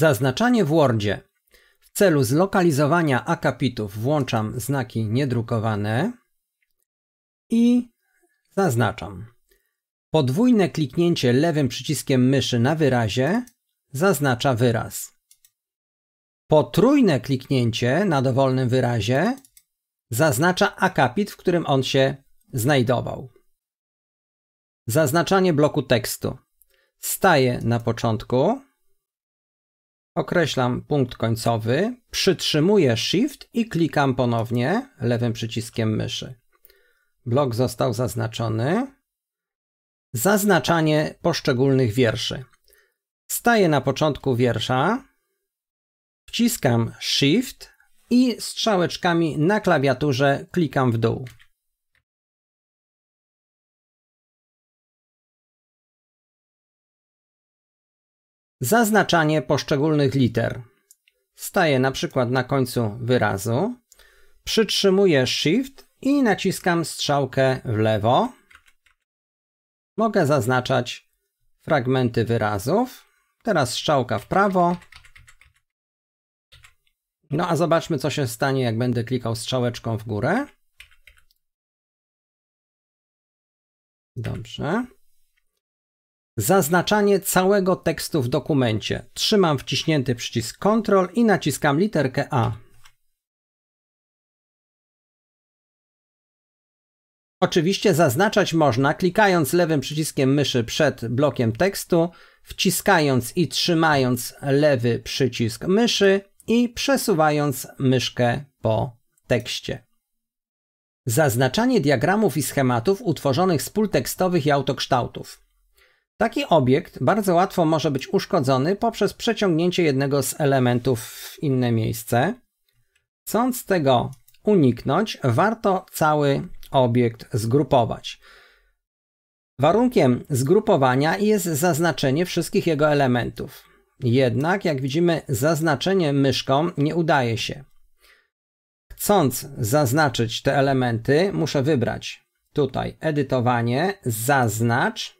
Zaznaczanie w Wordzie. W celu zlokalizowania akapitów włączam znaki niedrukowane i zaznaczam. Podwójne kliknięcie lewym przyciskiem myszy na wyrazie zaznacza wyraz. Potrójne kliknięcie na dowolnym wyrazie zaznacza akapit, w którym on się znajdował. Zaznaczanie bloku tekstu. Staję na początku Określam punkt końcowy, przytrzymuję Shift i klikam ponownie lewym przyciskiem myszy. Blok został zaznaczony. Zaznaczanie poszczególnych wierszy. Staję na początku wiersza, wciskam Shift i strzałeczkami na klawiaturze klikam w dół. Zaznaczanie poszczególnych liter. Staję na przykład na końcu wyrazu, przytrzymuję Shift i naciskam strzałkę w lewo. Mogę zaznaczać fragmenty wyrazów. Teraz strzałka w prawo. No a zobaczmy co się stanie jak będę klikał strzałeczką w górę. Dobrze. Zaznaczanie całego tekstu w dokumencie. Trzymam wciśnięty przycisk Ctrl i naciskam literkę A. Oczywiście zaznaczać można klikając lewym przyciskiem myszy przed blokiem tekstu, wciskając i trzymając lewy przycisk myszy i przesuwając myszkę po tekście. Zaznaczanie diagramów i schematów utworzonych z pól tekstowych i autokształtów. Taki obiekt bardzo łatwo może być uszkodzony poprzez przeciągnięcie jednego z elementów w inne miejsce. Chcąc tego uniknąć, warto cały obiekt zgrupować. Warunkiem zgrupowania jest zaznaczenie wszystkich jego elementów. Jednak, jak widzimy, zaznaczenie myszką nie udaje się. Chcąc zaznaczyć te elementy, muszę wybrać tutaj edytowanie, zaznacz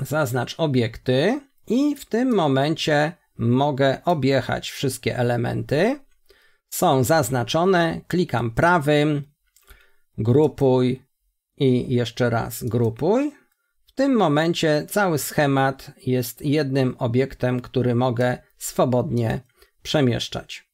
zaznacz obiekty i w tym momencie mogę objechać wszystkie elementy. Są zaznaczone, klikam prawym, grupuj i jeszcze raz grupuj. W tym momencie cały schemat jest jednym obiektem, który mogę swobodnie przemieszczać.